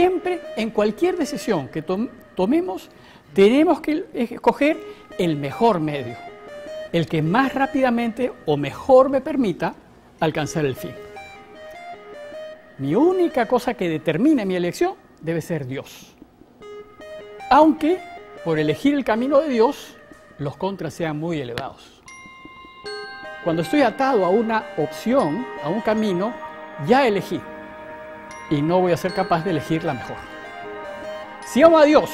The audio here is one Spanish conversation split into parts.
Siempre, en cualquier decisión que tomemos, tenemos que escoger el mejor medio, el que más rápidamente o mejor me permita alcanzar el fin. Mi única cosa que determine mi elección debe ser Dios. Aunque por elegir el camino de Dios, los contras sean muy elevados. Cuando estoy atado a una opción, a un camino, ya elegí y no voy a ser capaz de elegir la mejor. Si amo a Dios,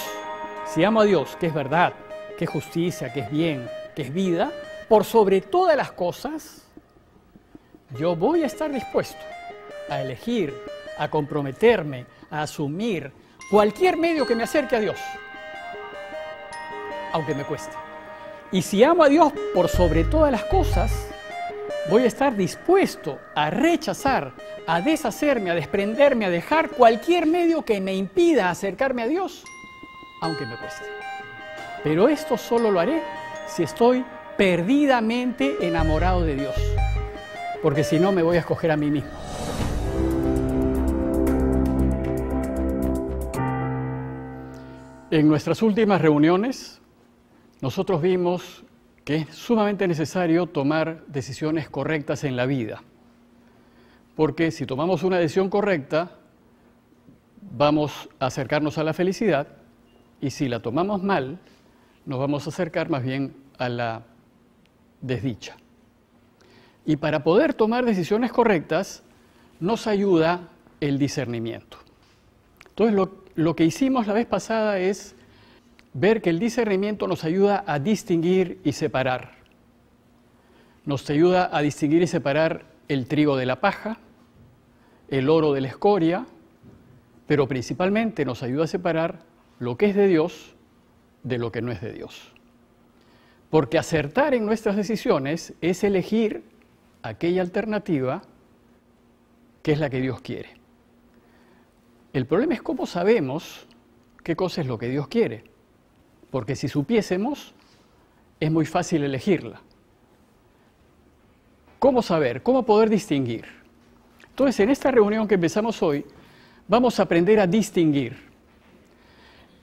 si amo a Dios, que es verdad, que es justicia, que es bien, que es vida, por sobre todas las cosas, yo voy a estar dispuesto a elegir, a comprometerme, a asumir cualquier medio que me acerque a Dios, aunque me cueste. Y si amo a Dios por sobre todas las cosas, voy a estar dispuesto a rechazar a deshacerme, a desprenderme, a dejar cualquier medio que me impida acercarme a Dios, aunque me cueste. Pero esto solo lo haré si estoy perdidamente enamorado de Dios, porque si no me voy a escoger a mí mismo. En nuestras últimas reuniones, nosotros vimos que es sumamente necesario tomar decisiones correctas en la vida porque si tomamos una decisión correcta, vamos a acercarnos a la felicidad y si la tomamos mal, nos vamos a acercar más bien a la desdicha. Y para poder tomar decisiones correctas, nos ayuda el discernimiento. Entonces, lo, que hicimos la vez pasada es ver que el discernimiento nos ayuda a distinguir y separar. Nos ayuda a distinguir y separar el trigo de la paja, el oro de la escoria, pero principalmente nos ayuda a separar lo que es de Dios de lo que no es de Dios. Porque acertar en nuestras decisiones es elegir aquella alternativa que es la que Dios quiere. El problema es cómo sabemos qué cosa es lo que Dios quiere. Porque si supiésemos, es muy fácil elegirla. ¿Cómo saber? ¿Cómo poder distinguir? Entonces, en esta reunión que empezamos hoy, vamos a aprender a distinguir.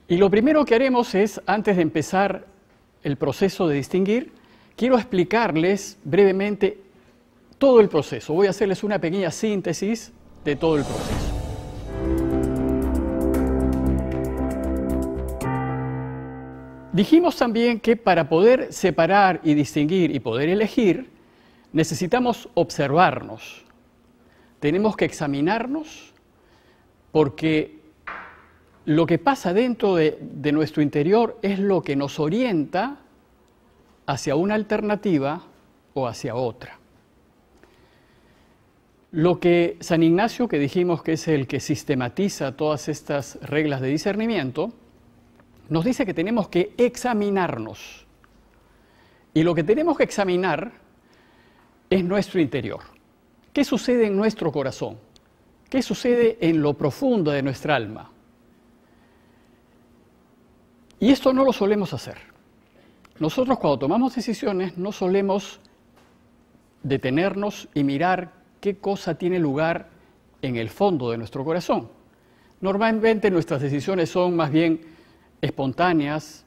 Y lo primero que haremos es, antes de empezar el proceso de distinguir, quiero explicarles brevemente todo el proceso. Voy a hacerles una pequeña síntesis de todo el proceso. Dijimos también que para poder separar y distinguir y poder elegir, necesitamos observarnos tenemos que examinarnos porque lo que pasa dentro de, nuestro interior es lo que nos orienta hacia una alternativa o hacia otra. Lo que San Ignacio, que dijimos que es el que sistematiza todas estas reglas de discernimiento, nos dice que tenemos que examinarnos. Y lo que tenemos que examinar es nuestro interior. ¿Qué sucede en nuestro corazón? ¿Qué sucede en lo profundo de nuestra alma? Y esto no lo solemos hacer. Nosotros cuando tomamos decisiones no solemos detenernos y mirar qué cosa tiene lugar en el fondo de nuestro corazón. Normalmente nuestras decisiones son más bien espontáneas,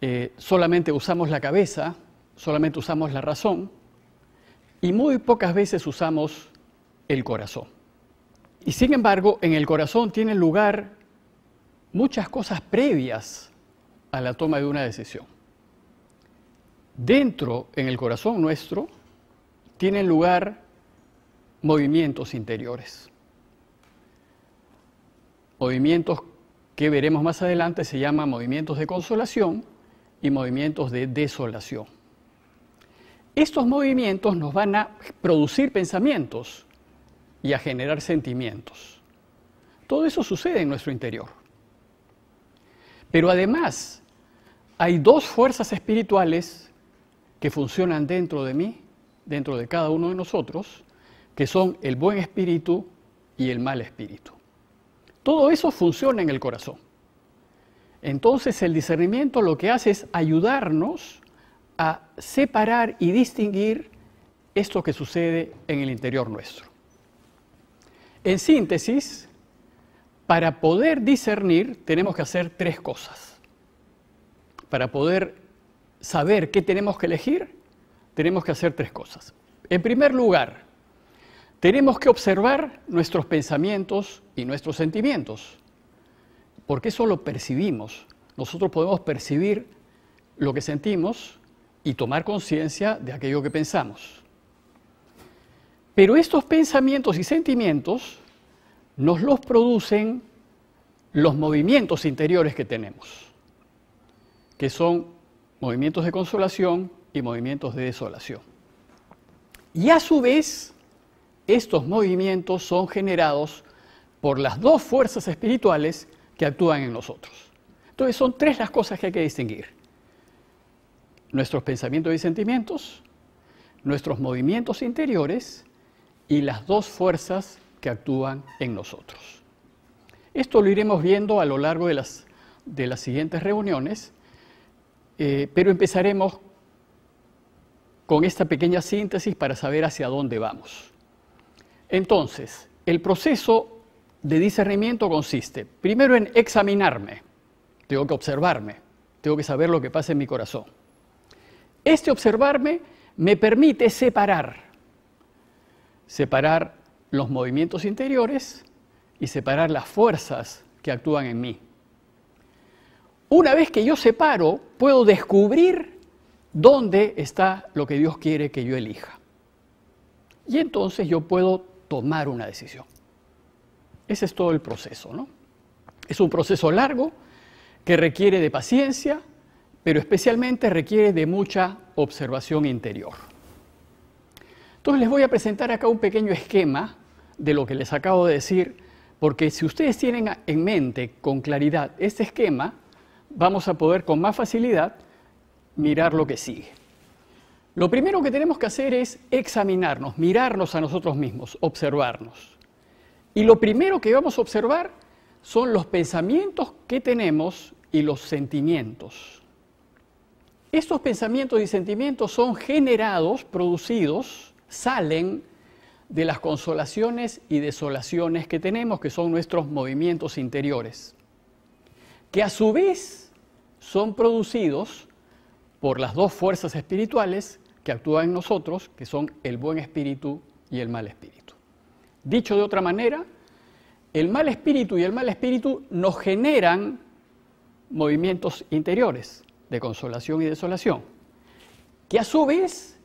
eh, solamente usamos la cabeza, solamente usamos la razón, y muy pocas veces usamos el corazón. Y sin embargo, en el corazón tienen lugar muchas cosas previas a la toma de una decisión. Dentro, en el corazón nuestro, tienen lugar movimientos interiores. Movimientos que veremos más adelante se llaman movimientos de consolación y movimientos de desolación. Estos movimientos nos van a producir pensamientos y a generar sentimientos. Todo eso sucede en nuestro interior. Pero además, hay dos fuerzas espirituales que funcionan dentro de mí, dentro de cada uno de nosotros, que son el buen espíritu y el mal espíritu. Todo eso funciona en el corazón. Entonces el discernimiento lo que hace es ayudarnos a separar y distinguir esto que sucede en el interior nuestro. En síntesis, para poder discernir tenemos que hacer tres cosas. Para poder saber qué tenemos que elegir, tenemos que hacer tres cosas. En primer lugar, tenemos que observar nuestros pensamientos y nuestros sentimientos, porque eso lo percibimos. Nosotros podemos percibir lo que sentimos y tomar conciencia de aquello que pensamos. Pero estos pensamientos y sentimientos nos los producen los movimientos interiores que tenemos, que son movimientos de consolación y movimientos de desolación. Y a su vez, estos movimientos son generados por las dos fuerzas espirituales que actúan en nosotros. Entonces son tres las cosas que hay que distinguir nuestros pensamientos y sentimientos, nuestros movimientos interiores y las dos fuerzas que actúan en nosotros. Esto lo iremos viendo a lo largo de las, de las siguientes reuniones, eh, pero empezaremos con esta pequeña síntesis para saber hacia dónde vamos. Entonces, el proceso de discernimiento consiste, primero, en examinarme, tengo que observarme, tengo que saber lo que pasa en mi corazón. Este observarme me permite separar, separar los movimientos interiores y separar las fuerzas que actúan en mí. Una vez que yo separo, puedo descubrir dónde está lo que Dios quiere que yo elija. Y entonces yo puedo tomar una decisión. Ese es todo el proceso, ¿no? Es un proceso largo que requiere de paciencia, pero especialmente requiere de mucha observación interior. Entonces les voy a presentar acá un pequeño esquema de lo que les acabo de decir, porque si ustedes tienen en mente con claridad este esquema, vamos a poder con más facilidad mirar lo que sigue. Lo primero que tenemos que hacer es examinarnos, mirarnos a nosotros mismos, observarnos. Y lo primero que vamos a observar son los pensamientos que tenemos y los sentimientos. Estos pensamientos y sentimientos son generados, producidos, salen de las consolaciones y desolaciones que tenemos, que son nuestros movimientos interiores, que a su vez son producidos por las dos fuerzas espirituales que actúan en nosotros, que son el buen espíritu y el mal espíritu. Dicho de otra manera, el mal espíritu y el mal espíritu nos generan movimientos interiores, de consolación y desolación, que a su vez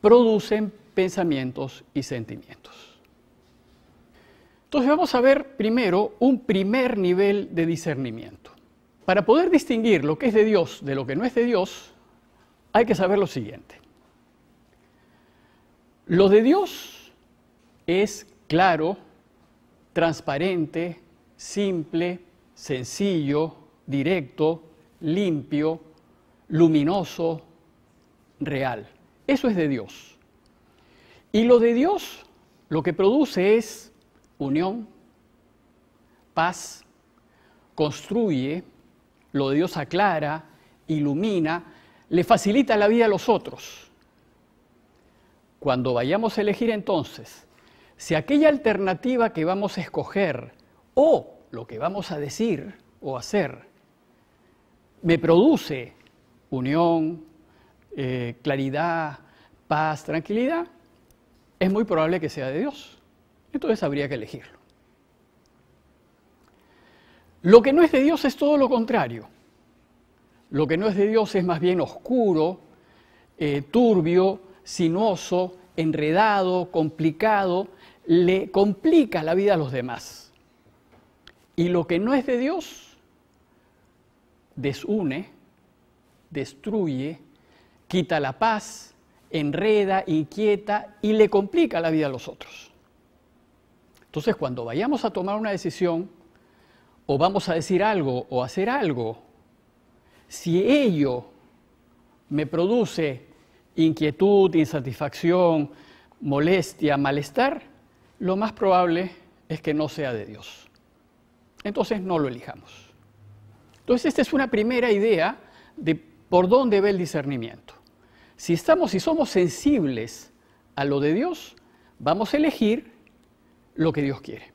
producen pensamientos y sentimientos. Entonces vamos a ver primero un primer nivel de discernimiento. Para poder distinguir lo que es de Dios de lo que no es de Dios, hay que saber lo siguiente. Lo de Dios es claro, transparente, simple, sencillo, directo, limpio, luminoso, real. Eso es de Dios. Y lo de Dios lo que produce es unión, paz, construye, lo de Dios aclara, ilumina, le facilita la vida a los otros. Cuando vayamos a elegir entonces, si aquella alternativa que vamos a escoger o lo que vamos a decir o hacer me produce unión, eh, claridad, paz, tranquilidad, es muy probable que sea de Dios. Entonces habría que elegirlo. Lo que no es de Dios es todo lo contrario. Lo que no es de Dios es más bien oscuro, eh, turbio, sinuoso, enredado, complicado, le complica la vida a los demás. Y lo que no es de Dios desune, destruye, quita la paz, enreda, inquieta y le complica la vida a los otros. Entonces, cuando vayamos a tomar una decisión, o vamos a decir algo, o hacer algo, si ello me produce inquietud, insatisfacción, molestia, malestar, lo más probable es que no sea de Dios. Entonces no lo elijamos. Entonces esta es una primera idea de ¿Por dónde ve el discernimiento? Si estamos, y somos sensibles a lo de Dios, vamos a elegir lo que Dios quiere.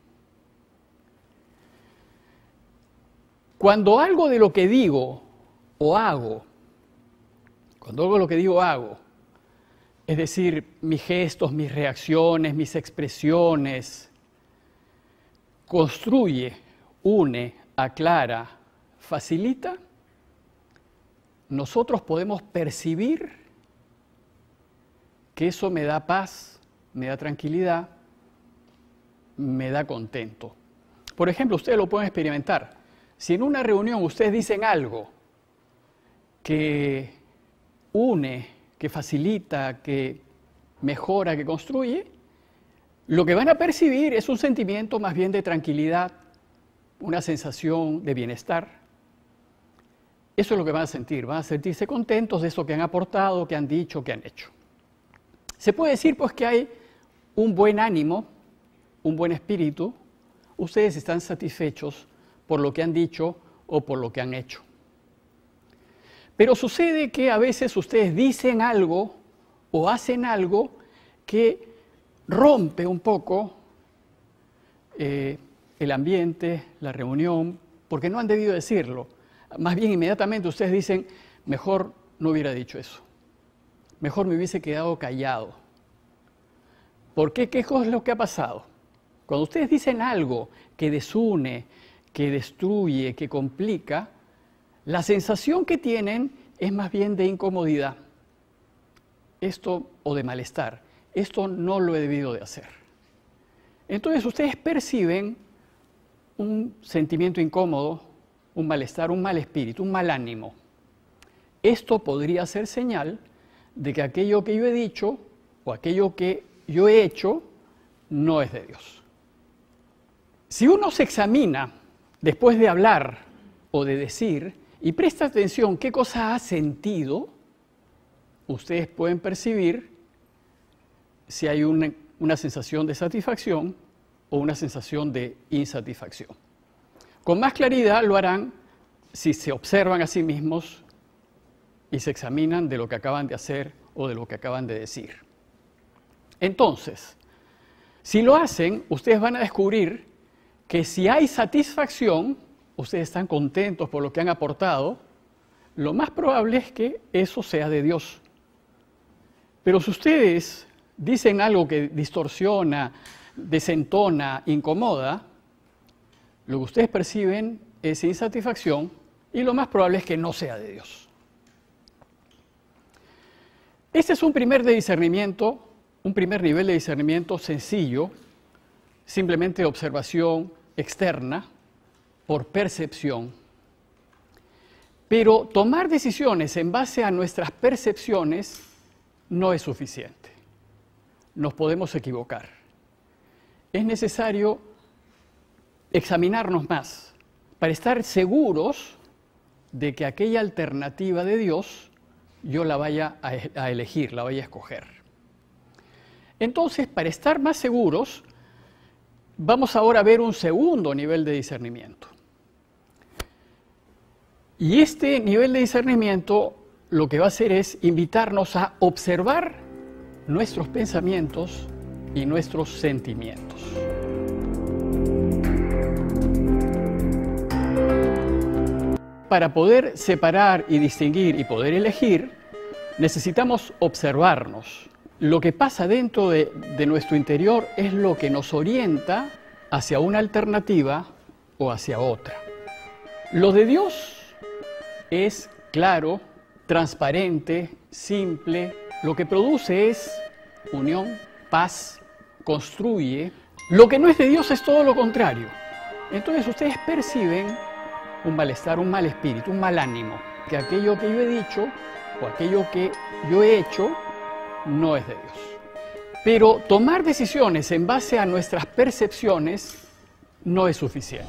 Cuando algo de lo que digo o hago, cuando algo de lo que digo o hago, es decir, mis gestos, mis reacciones, mis expresiones, construye, une, aclara, facilita, nosotros podemos percibir que eso me da paz, me da tranquilidad, me da contento. Por ejemplo, ustedes lo pueden experimentar. Si en una reunión ustedes dicen algo que une, que facilita, que mejora, que construye, lo que van a percibir es un sentimiento más bien de tranquilidad, una sensación de bienestar. Eso es lo que van a sentir, van a sentirse contentos de eso que han aportado, que han dicho, que han hecho. Se puede decir pues que hay un buen ánimo, un buen espíritu, ustedes están satisfechos por lo que han dicho o por lo que han hecho. Pero sucede que a veces ustedes dicen algo o hacen algo que rompe un poco eh, el ambiente, la reunión, porque no han debido decirlo más bien inmediatamente ustedes dicen, mejor no hubiera dicho eso, mejor me hubiese quedado callado. ¿Por qué? ¿Qué es lo que ha pasado? Cuando ustedes dicen algo que desune, que destruye, que complica, la sensación que tienen es más bien de incomodidad. Esto o de malestar. Esto no lo he debido de hacer. Entonces ustedes perciben un sentimiento incómodo, un malestar, un mal espíritu, un mal ánimo. Esto podría ser señal de que aquello que yo he dicho o aquello que yo he hecho no es de Dios. Si uno se examina después de hablar o de decir y presta atención qué cosa ha sentido, ustedes pueden percibir si hay una, una sensación de satisfacción o una sensación de insatisfacción. Con más claridad lo harán si se observan a sí mismos y se examinan de lo que acaban de hacer o de lo que acaban de decir. Entonces, si lo hacen, ustedes van a descubrir que si hay satisfacción, ustedes están contentos por lo que han aportado, lo más probable es que eso sea de Dios. Pero si ustedes dicen algo que distorsiona, desentona, incomoda, lo que ustedes perciben es insatisfacción y lo más probable es que no sea de Dios. Este es un primer discernimiento, un primer nivel de discernimiento sencillo, simplemente observación externa por percepción. Pero tomar decisiones en base a nuestras percepciones no es suficiente. Nos podemos equivocar. Es necesario examinarnos más, para estar seguros de que aquella alternativa de Dios yo la vaya e-, a, elegir, la vaya a escoger. Entonces, para estar más seguros, vamos ahora a ver un segundo nivel de discernimiento. Y este nivel de discernimiento lo que va a hacer es invitarnos a observar nuestros pensamientos y nuestros sentimientos. para poder separar y distinguir y poder elegir, necesitamos observarnos. Lo que pasa dentro de, nuestro interior es lo que nos orienta hacia una alternativa o hacia otra. Lo de Dios es claro, transparente, simple. Lo que produce es unión, paz, construye. Lo que no es de Dios es todo lo contrario. Entonces ustedes perciben un malestar, un mal espíritu, un mal ánimo, que aquello que yo he dicho o aquello que yo he hecho no es de Dios. Pero tomar decisiones en base a nuestras percepciones no es suficiente.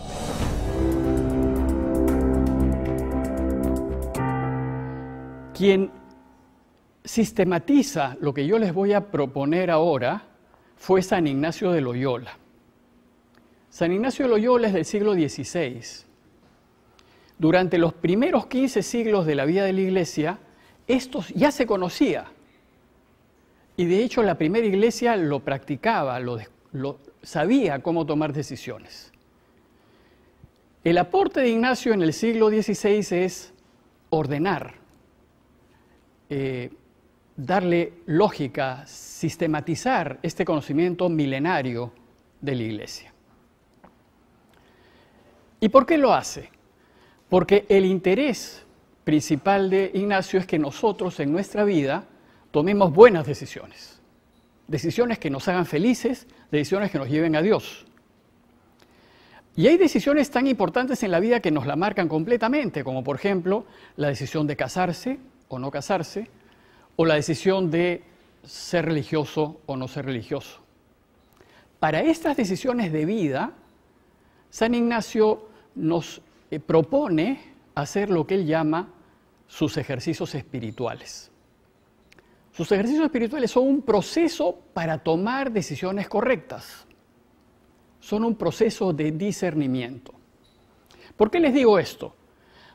Quien sistematiza lo que yo les voy a proponer ahora fue San Ignacio de Loyola. San Ignacio de Loyola es del siglo XVI durante los primeros 15 siglos de la vida de la iglesia, esto ya se conocía. Y de hecho la primera iglesia lo practicaba, lo, sabía cómo tomar decisiones. El aporte de Ignacio en el siglo XVI es ordenar, eh, darle lógica, sistematizar este conocimiento milenario de la iglesia. ¿Y por qué lo hace? Porque el interés principal de Ignacio es que nosotros en nuestra vida tomemos buenas decisiones. Decisiones que nos hagan felices, decisiones que nos lleven a Dios. Y hay decisiones tan importantes en la vida que nos la marcan completamente, como por ejemplo la decisión de casarse o no casarse, o la decisión de ser religioso o no ser religioso. Para estas decisiones de vida, San Ignacio nos eh, propone hacer lo que él llama sus ejercicios espirituales. Sus ejercicios espirituales son un proceso para tomar decisiones correctas. Son un proceso de discernimiento. ¿Por qué les digo esto?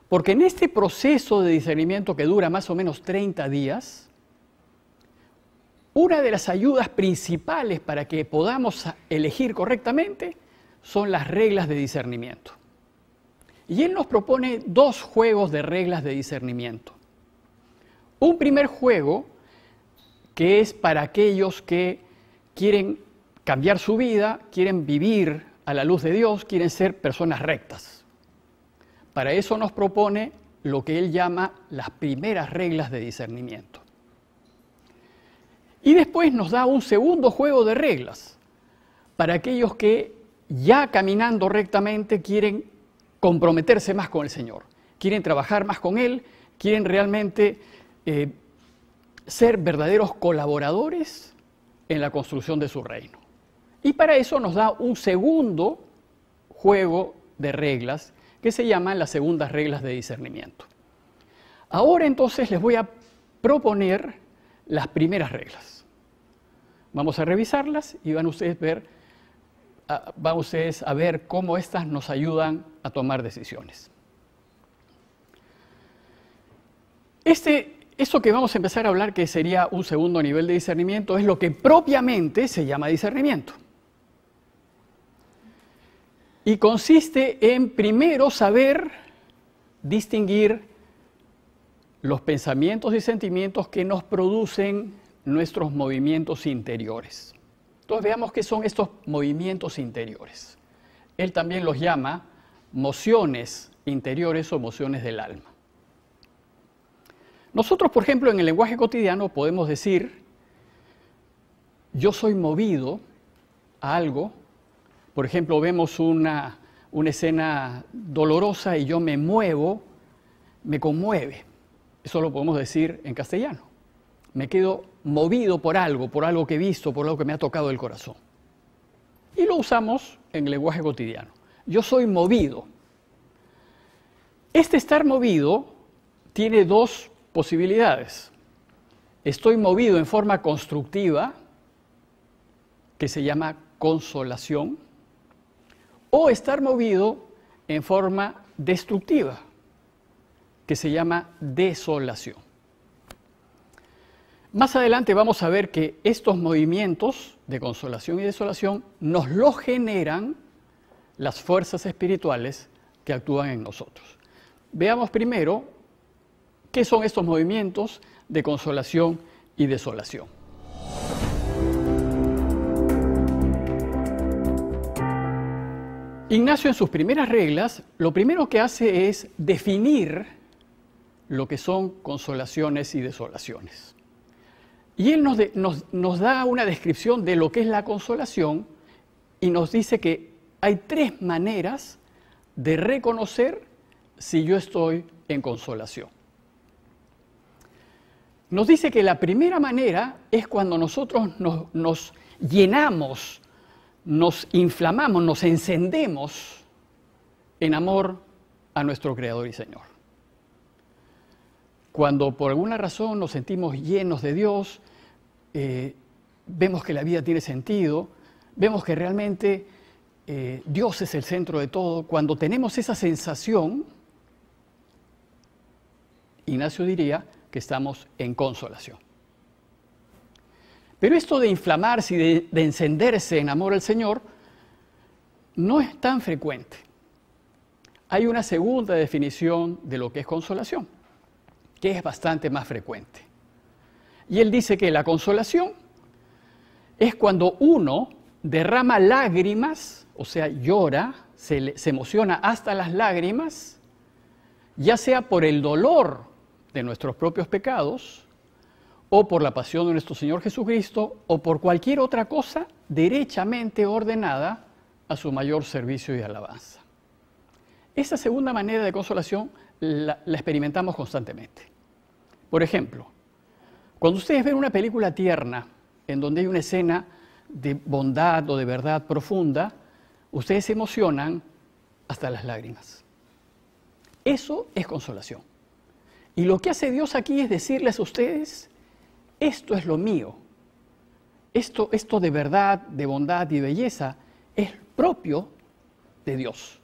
Porque en este proceso de discernimiento que dura más o menos 30 días, una de las ayudas principales para que podamos elegir correctamente son las reglas de discernimiento. Y él nos propone dos juegos de reglas de discernimiento. Un primer juego que es para aquellos que quieren cambiar su vida, quieren vivir a la luz de Dios, quieren ser personas rectas. Para eso nos propone lo que él llama las primeras reglas de discernimiento. Y después nos da un segundo juego de reglas para aquellos que ya caminando rectamente quieren comprometerse más con el Señor, quieren trabajar más con Él, quieren realmente eh, ser verdaderos colaboradores en la construcción de su reino. Y para eso nos da un segundo juego de reglas que se llaman las segundas reglas de discernimiento. Ahora entonces les voy a proponer las primeras reglas. Vamos a revisarlas y van ustedes a ver vamos ustedes a ver cómo éstas nos ayudan a tomar decisiones. Esto que vamos a empezar a hablar, que sería un segundo nivel de discernimiento, es lo que propiamente se llama discernimiento. Y consiste en primero saber distinguir los pensamientos y sentimientos que nos producen nuestros movimientos interiores. Entonces veamos qué son estos movimientos interiores. Él también los llama mociones interiores o mociones del alma. Nosotros, por ejemplo, en el lenguaje cotidiano podemos decir, yo soy movido a algo, por ejemplo, vemos una, una escena dolorosa y yo me muevo, me conmueve. Eso lo podemos decir en castellano me quedo movido por algo, por algo que he visto, por algo que me ha tocado el corazón. Y lo usamos en lenguaje cotidiano. Yo soy movido. Este estar movido tiene dos posibilidades. Estoy movido en forma constructiva, que se llama consolación, o estar movido en forma destructiva, que se llama desolación. Más adelante vamos a ver que estos movimientos de consolación y desolación nos los generan las fuerzas espirituales que actúan en nosotros. Veamos primero qué son estos movimientos de consolación y desolación. Ignacio en sus primeras reglas lo primero que hace es definir lo que son consolaciones y desolaciones. Y Él nos, da una descripción de lo que es la consolación y nos dice que hay tres maneras de reconocer si yo estoy en consolación. Nos dice que la primera manera es cuando nosotros nos llenamos, nos inflamamos, nos encendemos en amor a nuestro Creador y Señor. Cuando por alguna razón nos sentimos llenos de Dios, eh, vemos que la vida tiene sentido, vemos que realmente eh, Dios es el centro de todo. Cuando tenemos esa sensación, Ignacio diría que estamos en consolación. Pero esto de inflamarse y de encenderse en amor al Señor no es tan frecuente. Hay una segunda definición de lo que es consolación, que es bastante más frecuente. Y él dice que la consolación es cuando uno derrama lágrimas, o sea, llora, se, emociona hasta las lágrimas, ya sea por el dolor de nuestros propios pecados, o por la pasión de nuestro Señor Jesucristo, o por cualquier otra cosa derechamente ordenada a su mayor servicio y alabanza. Esa segunda manera de consolación la experimentamos constantemente. Por ejemplo, cuando ustedes ven una película tierna, en donde hay una escena de bondad o de verdad profunda, ustedes se emocionan hasta las lágrimas. Eso es consolación. Y lo que hace Dios aquí es decirles a ustedes, esto es lo mío. Esto, esto de verdad, de bondad y belleza es propio de Dios.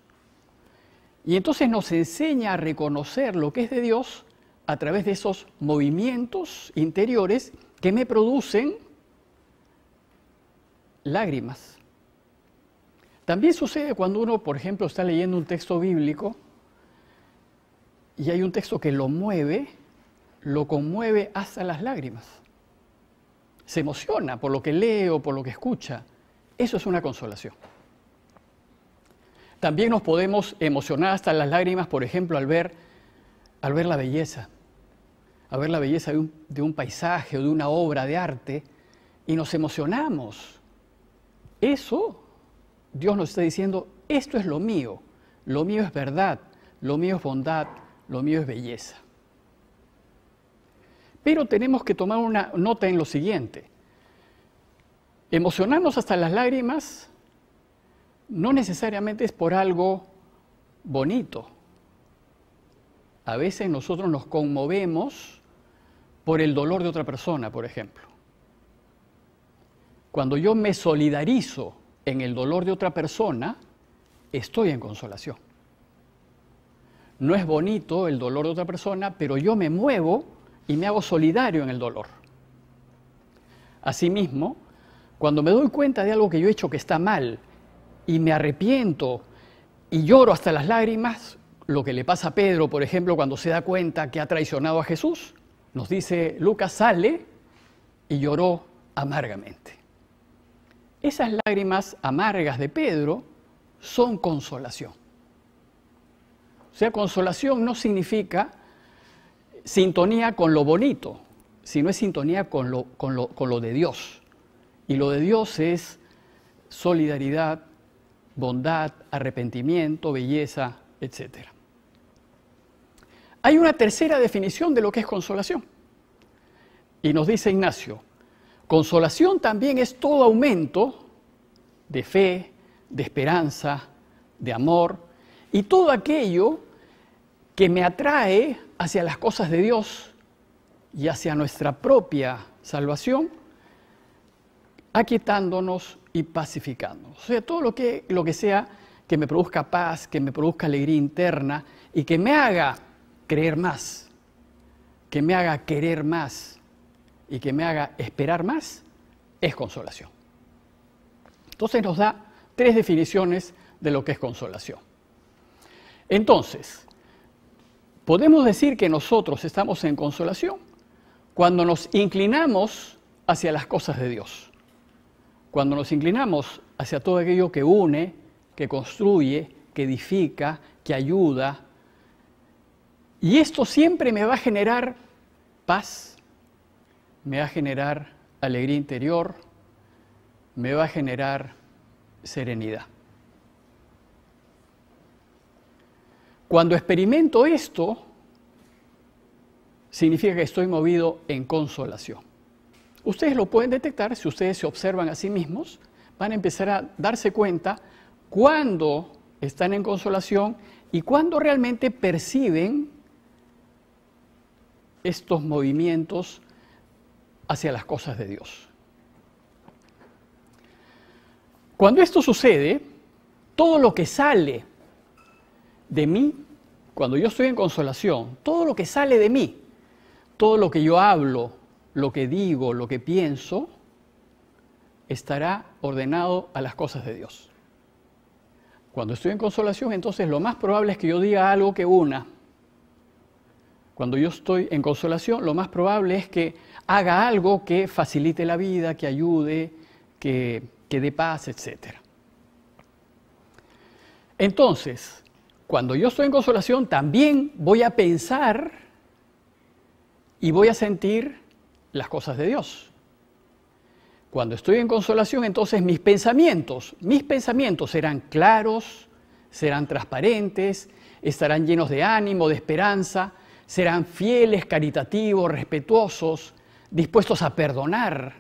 Y entonces nos enseña a reconocer lo que es de Dios a través de esos movimientos interiores que me producen lágrimas. También sucede cuando uno, por ejemplo, está leyendo un texto bíblico y hay un texto que lo mueve, lo conmueve hasta las lágrimas. Se emociona por lo que lee o por lo que escucha. Eso es una consolación. También nos podemos emocionar hasta las lágrimas, por ejemplo, al ver, al ver la belleza a ver la belleza de un, paisaje o de una obra de arte y nos emocionamos. Eso, Dios nos está diciendo, esto es lo mío, lo mío es verdad, lo mío es bondad, lo mío es belleza. Pero tenemos que tomar una nota en lo siguiente. Emocionarnos hasta las lágrimas no necesariamente es por algo bonito. A veces nosotros nos conmovemos por el dolor de otra persona, por ejemplo. Cuando yo me solidarizo en el dolor de otra persona, estoy en consolación. No es bonito el dolor de otra persona, pero yo me muevo y me hago solidario en el dolor. Asimismo, cuando me doy cuenta de algo que yo he hecho que está mal y me arrepiento y lloro hasta las lágrimas, lo que le pasa a Pedro, por ejemplo, cuando se da cuenta que ha traicionado a Jesús, nos dice Lucas, sale y lloró amargamente. Esas lágrimas amargas de Pedro son consolación. O sea, consolación no significa sintonía con lo bonito, sino es sintonía con lo, con lo, con lo de Dios. Y lo de Dios es solidaridad, bondad, arrepentimiento, belleza, etcétera. Hay una tercera definición de lo que es consolación. Y nos dice Ignacio, consolación también es todo aumento de fe, de esperanza, de amor y todo aquello que me atrae hacia las cosas de Dios y hacia nuestra propia salvación, aquietándonos y pacificándonos. O sea, todo lo que, lo que sea que me produzca paz, que me produzca alegría interna y que me haga creer más, que me haga querer más y que me haga esperar más, es consolación. Entonces nos da tres definiciones de lo que es consolación. Entonces, podemos decir que nosotros estamos en consolación cuando nos inclinamos hacia las cosas de Dios, cuando nos inclinamos hacia todo aquello que une, que construye, que edifica, que ayuda, y esto siempre me va a generar paz, me va a generar alegría interior, me va a generar serenidad. Cuando experimento esto, significa que estoy movido en consolación. Ustedes lo pueden detectar si ustedes se observan a sí mismos, van a empezar a darse cuenta cuándo están en consolación y cuándo realmente perciben estos movimientos hacia las cosas de Dios. Cuando esto sucede, todo lo que sale de mí, cuando yo estoy en consolación, todo lo que sale de mí, todo lo que yo hablo, lo que digo, lo que pienso, estará ordenado a las cosas de Dios. Cuando estoy en consolación, entonces lo más probable es que yo diga algo que una cuando yo estoy en consolación, lo más probable es que haga algo que facilite la vida, que ayude, que, dé paz, etc. Entonces, cuando yo estoy en consolación, también voy a pensar y voy a sentir las cosas de Dios. Cuando estoy en consolación, entonces mis pensamientos, mis pensamientos serán claros, serán transparentes, estarán llenos de ánimo, de esperanza, serán fieles, caritativos, respetuosos, dispuestos a perdonar.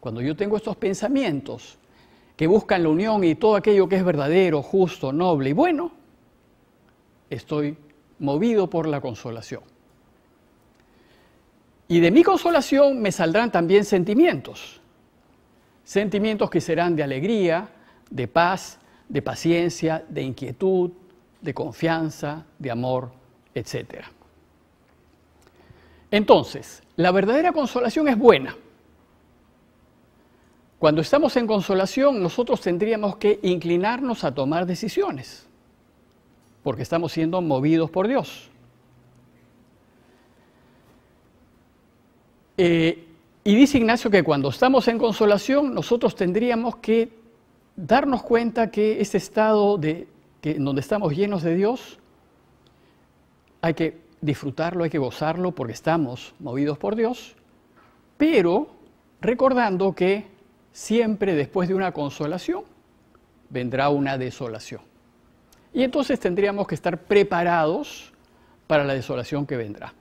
Cuando yo tengo estos pensamientos que buscan la unión y todo aquello que es verdadero, justo, noble y bueno, estoy movido por la consolación. Y de mi consolación me saldrán también sentimientos, sentimientos que serán de alegría, de paz, de paciencia, de inquietud, de confianza, de amor, etc. Entonces, la verdadera consolación es buena. Cuando estamos en consolación, nosotros tendríamos que inclinarnos a tomar decisiones, porque estamos siendo movidos por Dios. Eh, y dice Ignacio que cuando estamos en consolación, nosotros tendríamos que darnos cuenta que ese estado de, donde estamos llenos de Dios hay que disfrutarlo, hay que gozarlo porque estamos movidos por Dios, pero recordando que siempre después de una consolación vendrá una desolación. Y entonces tendríamos que estar preparados para la desolación que vendrá.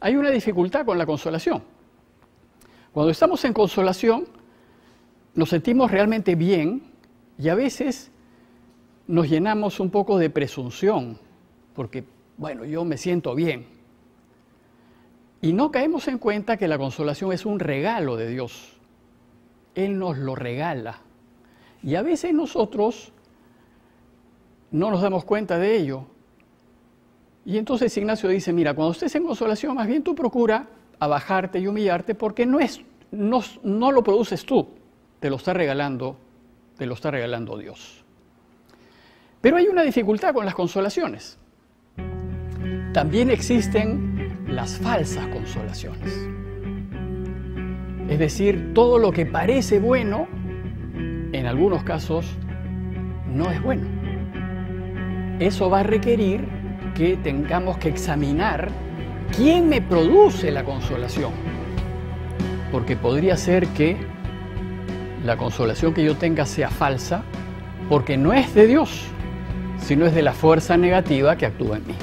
Hay una dificultad con la consolación. Cuando estamos en consolación, nos sentimos realmente bien y a veces nos llenamos un poco de presunción, porque bueno, yo me siento bien. Y no caemos en cuenta que la consolación es un regalo de Dios. Él nos lo regala. Y a veces nosotros no nos damos cuenta de ello. Y entonces Ignacio dice, mira, cuando estés en consolación, más bien tú procura abajarte y humillarte porque no, es, no lo produces tú, te lo está regalando, te lo está regalando Dios. Pero hay una dificultad con las consolaciones también existen las falsas consolaciones. Es decir, todo lo que parece bueno, en algunos casos, no es bueno. Eso va a requerir que tengamos que examinar quién me produce la consolación. Porque podría ser que la consolación que yo tenga sea falsa, porque no es de Dios, sino es de la fuerza negativa que actúa en mí.